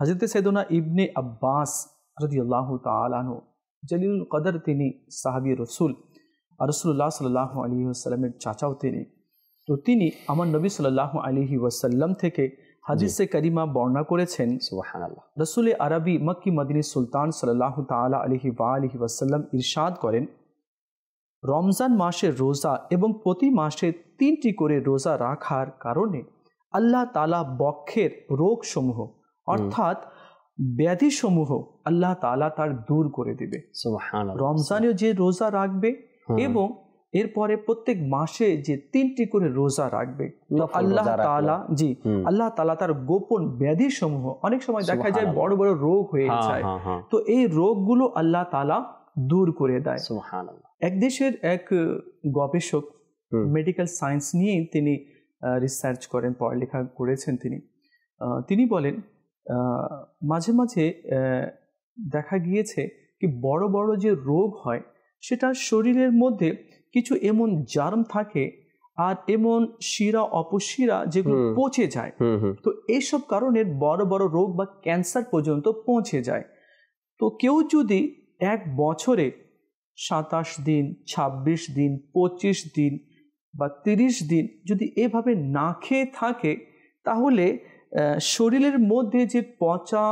हजरत सैदुना इब्ने अब्बास रजियल्लाहु ताला नो जलील कदर तिनी साहबी रसूल रसूलुल्लाह सल्लल्लाहु अलैहि वसल्लम के चाचा तो तिनी नबी सल्लल्लाहु अलैहि वसल्लम थे के से करीमा बर्णना करे छेन अरबी मक्की मदिनी सुल्तान सल्लल्लाहु ताला वसल्लम इरशाद करें रमजान मासे रोजा एवं प्रति मासे तीन टी रोजा रखार कारण अल्लाह तला बक्षर रोग समूह অর্থাৎ ব্যাধি সমূহ আল্লাহ তালা তার দূর করে দিবে রমজানেও যে রোজা রাখবে এবং এরপরে প্রত্যেক মাসে যে তিনটি করে রোজা রাখবে আল্লাহ তালা জি আল্লাহ তালা তার গোপন ব্যাধি সমূহ অনেক সময় দেখা যায় বড় বড় রোগ হয়ে হ্যাঁ, যায় হ্যাঁ, হ্যাঁ। তো এই রোগগুলো আল্লাহ তালা দূর করে দেয় এক দেশের এক গবেষক মেডিকেল সায়েন্স নিয়ে তিনি রিসার্চ করেন পড়ালেখা করেছেন তিনি তিনি বলেন মাঝে মাঝে দেখা গিয়েছে কি বড় বড় যে রোগ হয় সেটা শরীরের মধ্যে কিছু এমন জার্ম থাকে আর এমন শিরা অপশিরা যেগুলো পচে যায় তো এইসব কারণে বড় বড় রোগ বা ক্যান্সার পর্যন্ত পৌঁছে যায় তো কেউ যদি এক বছরে সাতাশ দিন ২৬ দিন ২৫ দিন বা ৩০ দিন যদি এভাবে না খেয়ে থাকে তাহলে শরীরের মধ্যে যে পচা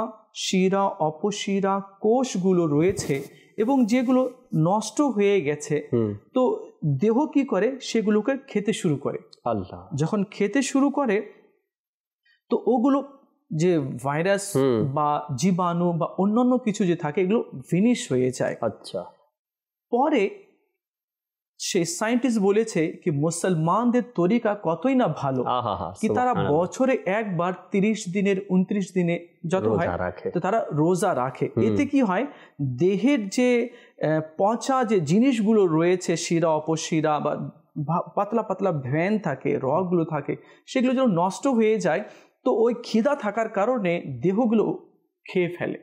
শিরা অপশিরা কোষগুলো রয়েছে এবং যেগুলো নষ্ট হয়ে গেছে তো দেহ কি করে সেগুলোকে খেতে শুরু করে আল্লাহ যখন খেতে শুরু করে তো ওগুলো যে ভাইরাস বা জীবাণু বা অন্যান্য কিছু যে থাকে এগুলো ফিনিশ হয়ে যায় আচ্ছা পরে সে সায়েন্টিস্ট বলেছে কি মুসলমানদের তরিকা কতই না ভালো কি তারা হ্যাঁ। বছরে একবার তিরিশ দিনের উনত্রিশ দিনে যত হয় তো তারা রোজা রাখে এতে কি হয় দেহের যে পচা যে জিনিসগুলো রয়েছে শিরা অপশিরা বা পাতলা পাতলা ভ্যান থাকে রগুলো থাকে সেগুলো যেন নষ্ট হয়ে যায় তো ওই খিদা থাকার কারণে দেহগুলো খেয়ে ফেলে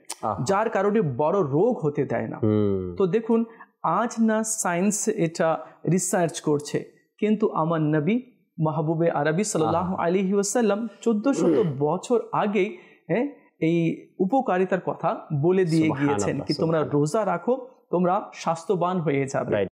যার কারণে বড় রোগ হতে দেয় না তো দেখুন আজ না সায়েন্স এটা রিসার্চ করছে কিন্তু আমার নবী মাহবুবে আরবি সাল্লাহ আলী চোদ্দ চোদ্দশত বছর আগেই হ্যাঁ এই উপকারিতার কথা বলে দিয়ে গিয়েছেন কি তোমরা রোজা রাখো তোমরা স্বাস্থ্যবান হয়ে যাবে